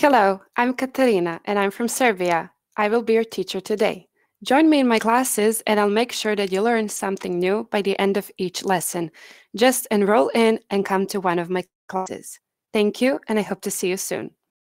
Hello, I'm Katerina and I'm from Serbia. I will be your teacher today. Join me in my classes and I'll make sure that you learn something new by the end of each lesson. Just enroll in and come to one of my classes. Thank you and I hope to see you soon.